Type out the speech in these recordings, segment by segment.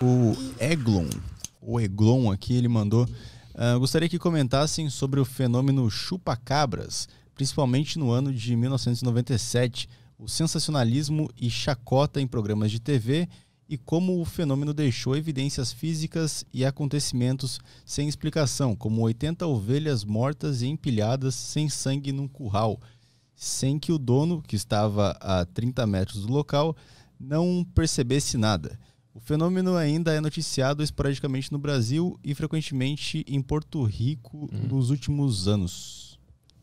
O Eglon, o Eglon aqui, ele mandou. Uh, gostaria que comentassem sobre o fenômeno chupa-cabras, principalmente no ano de 1997, o sensacionalismo e chacota em programas de TV e como o fenômeno deixou evidências físicas e acontecimentos sem explicação, como 80 ovelhas mortas e empilhadas sem sangue num curral, sem que o dono, que estava a 30 metros do local, não percebesse nada. O fenômeno ainda é noticiado esporadicamente no Brasil e frequentemente em Porto Rico hum. nos últimos anos.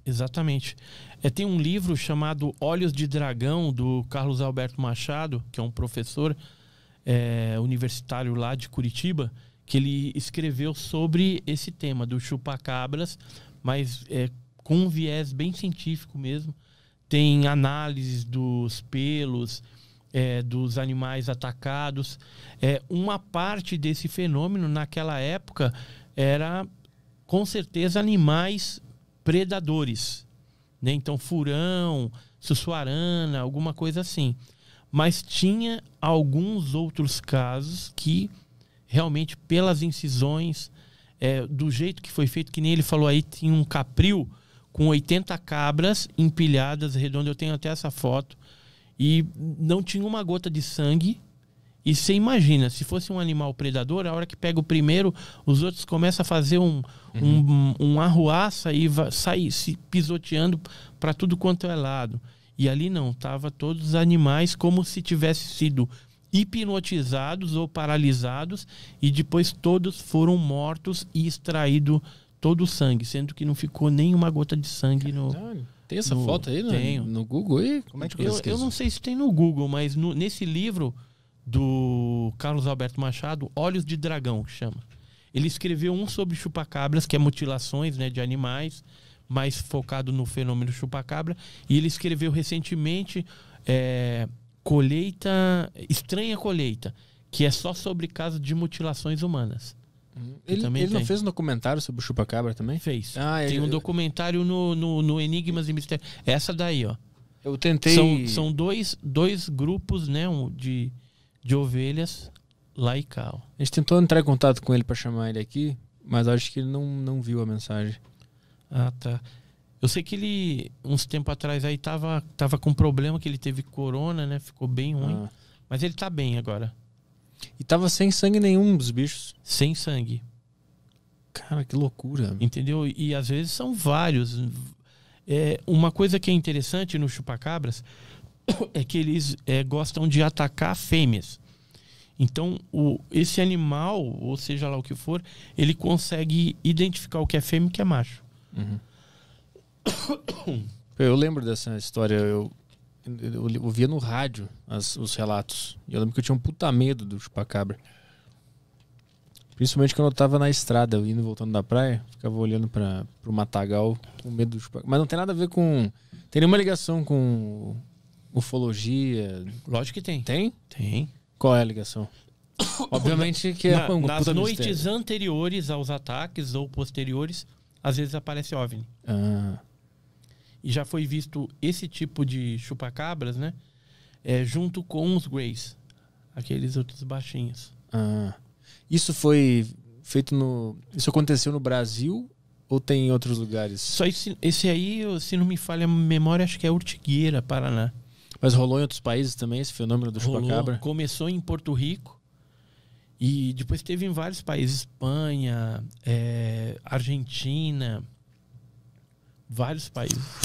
Exatamente. É, tem um livro chamado Olhos de Dragão, do Carlos Alberto Machado, que é um professor é, universitário lá de Curitiba, que ele escreveu sobre esse tema do chupacabras, mas é, com um viés bem científico mesmo. Tem análises dos pelos, é, dos animais atacados. É, uma parte desse fenômeno naquela época era com certeza animais predadores, né? Então furão, sussuarana, alguma coisa assim. Mas tinha alguns outros casos que realmente pelas incisões, é, do jeito que foi feito, que nem ele falou aí, tinha um capril com 80 cabras empilhadas redondas. Eu tenho até essa foto e não tinha uma gota de sangue. E você imagina, se fosse um animal predador, a hora que pega o primeiro, os outros começam a fazer um, uhum. um, um arruaça e sai se pisoteando para tudo quanto é lado. E ali não, tava todos os animais como se tivessem sido hipnotizados ou paralisados e depois todos foram mortos e extraído todo o sangue, sendo que não ficou nenhuma gota de sangue no tem essa no, foto aí né? tenho. no Google aí? Como é que eu, é? eu, eu não sei se tem no Google, mas no, nesse livro do Carlos Alberto Machado, Olhos de Dragão, que chama. Ele escreveu um sobre chupacabras, que é mutilações né, de animais, mais focado no fenômeno chupacabra. E ele escreveu recentemente é, Colheita. Estranha Colheita, que é só sobre casos de mutilações humanas. Uhum. Ele, ele não fez um documentário sobre o cabra também? Fez. Ah, tem ele... um é- documentário no, no, no Enigmas e Mistérios. Essa daí, ó. Eu tentei. São, são dois, dois grupos, né? Um de, de ovelhas lá e cá. Ó. A gente tentou entrar em contato com ele para chamar ele aqui, mas acho que ele não, não viu a mensagem. Ah, tá. Eu sei que ele, uns tempo atrás, aí tava, tava com problema que ele teve corona, né? Ficou bem ruim. Ah. Mas ele tá bem agora. E tava sem sangue nenhum dos bichos. Sem sangue. Cara, que loucura. Entendeu? E às vezes são vários. É, uma coisa que é interessante no chupacabras é que eles é, gostam de atacar fêmeas. Então, o, esse animal, ou seja lá o que for, ele consegue identificar o que é fêmea e o que é macho. Uhum. Eu lembro dessa história. Eu eu via no rádio as, os relatos. E eu lembro que eu tinha um puta medo do chupacabra. Principalmente quando eu tava na estrada, indo e voltando da praia, ficava olhando para pro matagal com medo do chupacabra. Mas não tem nada a ver com. Tem nenhuma ligação com ufologia? Lógico que tem. Tem? Tem. Qual é a ligação? Obviamente que é na, um Nas noites mistério. anteriores aos ataques ou posteriores, às vezes aparece OVNI. Ah e já foi visto esse tipo de chupacabras, né? É, junto com os Greys, aqueles outros baixinhos. Ah, isso foi feito no. Isso aconteceu no Brasil ou tem em outros lugares? Só esse, esse aí, se não me falha a memória, acho que é Urtigueira, Paraná. Mas rolou em outros países também esse fenômeno do rolou, chupacabra? Começou em Porto Rico e depois teve em vários países Espanha, é, Argentina vários países.